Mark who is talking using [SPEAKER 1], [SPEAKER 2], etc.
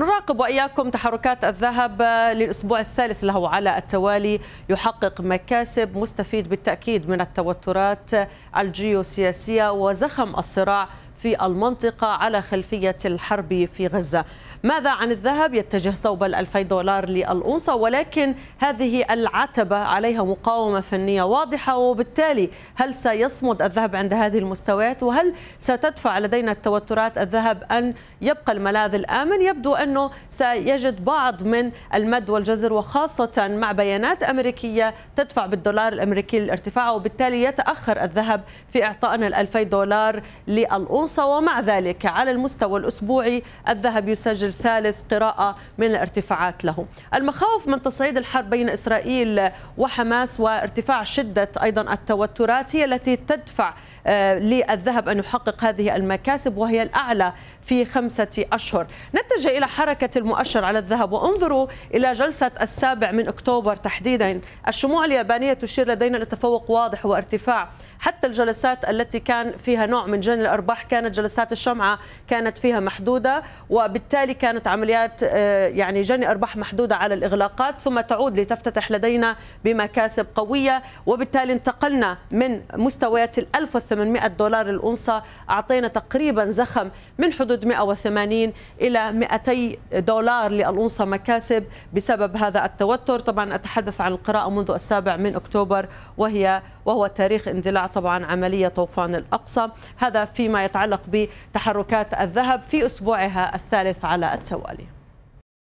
[SPEAKER 1] نراقب وإياكم تحركات الذهب للأسبوع الثالث له على التوالي يحقق مكاسب مستفيد بالتأكيد من التوترات الجيوسياسية وزخم الصراع في المنطقة على خلفية الحرب في غزة ماذا عن الذهب يتجه صوب الألفين دولار للأونصة ولكن هذه العتبة عليها مقاومة فنية واضحة وبالتالي هل سيصمد الذهب عند هذه المستويات وهل ستدفع لدينا التوترات الذهب أن يبقى الملاذ الآمن يبدو أنه سيجد بعض من المد والجزر وخاصة مع بيانات أمريكية تدفع بالدولار الأمريكي للارتفاع وبالتالي يتأخر الذهب في إعطائنا الألفين دولار للأونصة الأوسط ومع ذلك على المستوى الأسبوعي الذهب يسجل ثالث قراءة من الارتفاعات له المخاوف من تصعيد الحرب بين إسرائيل وحماس وارتفاع شدة أيضا التوترات هي التي تدفع آه، للذهب أن يحقق هذه المكاسب وهي الأعلى في خمسة أشهر نتج إلى حركة المؤشر على الذهب وانظروا إلى جلسة السابع من أكتوبر تحديدا الشموع اليابانية تشير لدينا لتفوق واضح وارتفاع حتى الجلسات التي كان فيها نوع من جني الأرباح كان كانت جلسات الشمعة كانت فيها محدودة وبالتالي كانت عمليات آه، يعني جني أرباح محدودة على الإغلاقات ثم تعود لتفتتح لدينا بمكاسب قوية وبالتالي انتقلنا من مستويات ال 1800 دولار الأنصة أعطينا تقريبا زخم من حدود 180 إلى 200 دولار للأنصة مكاسب بسبب هذا التوتر طبعا أتحدث عن القراءة منذ السابع من أكتوبر وهي وهو تاريخ اندلاع طبعا عملية طوفان الأقصى هذا فيما يتعلق يتعلق بتحركات الذهب في أسبوعها الثالث على التوالي